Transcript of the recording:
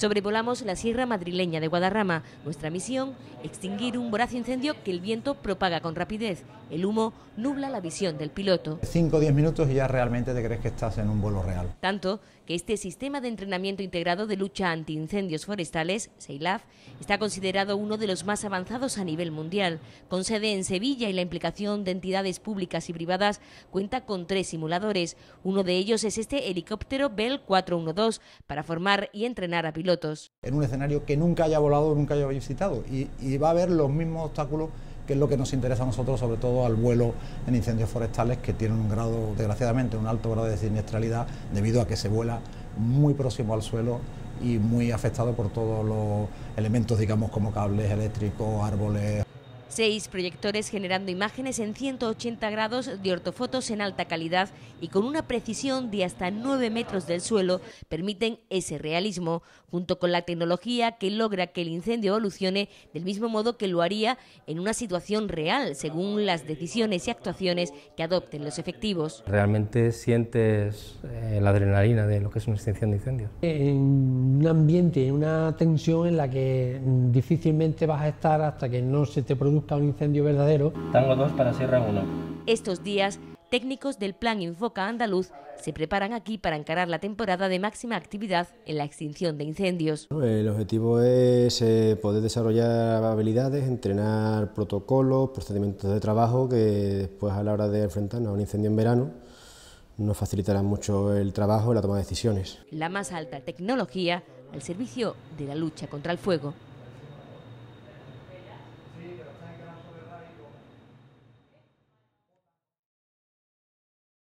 Sobrevolamos la sierra madrileña de Guadarrama. Nuestra misión, extinguir un voraz incendio que el viento propaga con rapidez. El humo nubla la visión del piloto. Cinco, o diez minutos y ya realmente te crees que estás en un vuelo real. Tanto que este sistema de entrenamiento integrado de lucha anti incendios forestales, SEILAF, está considerado uno de los más avanzados a nivel mundial. Con sede en Sevilla y la implicación de entidades públicas y privadas, cuenta con tres simuladores. Uno de ellos es este helicóptero Bell 412 para formar y entrenar a pilotos en un escenario que nunca haya volado, nunca haya visitado y, y va a haber los mismos obstáculos que es lo que nos interesa a nosotros, sobre todo al vuelo en incendios forestales, que tienen un grado, desgraciadamente, un alto grado de siniestralidad debido a que se vuela muy próximo al suelo y muy afectado por todos los elementos, digamos, como cables eléctricos, árboles seis proyectores generando imágenes en 180 grados de ortofotos en alta calidad y con una precisión de hasta 9 metros del suelo permiten ese realismo, junto con la tecnología que logra que el incendio evolucione del mismo modo que lo haría en una situación real, según las decisiones y actuaciones que adopten los efectivos. Realmente sientes eh, la adrenalina de lo que es una extinción de incendio. En un ambiente, en una tensión en la que mm, difícilmente vas a estar hasta que no se te un incendio verdadero. Tango 2 para Sierra 1. Estos días, técnicos del Plan Infoca Andaluz se preparan aquí para encarar la temporada de máxima actividad en la extinción de incendios. El objetivo es eh, poder desarrollar habilidades, entrenar protocolos, procedimientos de trabajo que después a la hora de enfrentarnos a un incendio en verano nos facilitarán mucho el trabajo y la toma de decisiones. La más alta tecnología al servicio de la lucha contra el fuego.